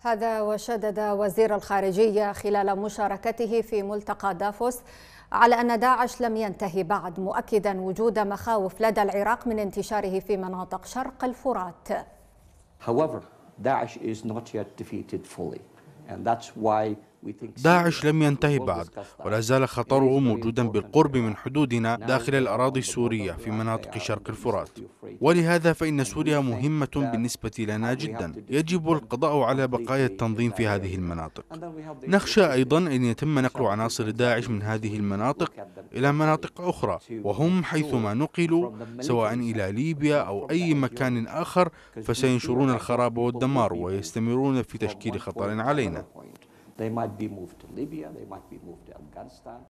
هذا وشدد وزير الخارجية خلال مشاركته في ملتقى دافوس على أن داعش لم ينتهي بعد مؤكدا وجود مخاوف لدى العراق من انتشاره في مناطق شرق الفرات However, Daesh is not yet defeated fully and that's why داعش لم ينتهي بعد ولا زال خطره موجودا بالقرب من حدودنا داخل الأراضي السورية في مناطق شرق الفرات ولهذا فإن سوريا مهمة بالنسبة لنا جدا يجب القضاء على بقايا التنظيم في هذه المناطق نخشى أيضا أن يتم نقل عناصر داعش من هذه المناطق إلى مناطق أخرى وهم حيثما نقلوا سواء إلى ليبيا أو أي مكان آخر فسينشرون الخراب والدمار ويستمرون في تشكيل خطر علينا They might be moved to Libya, they might be moved to Afghanistan,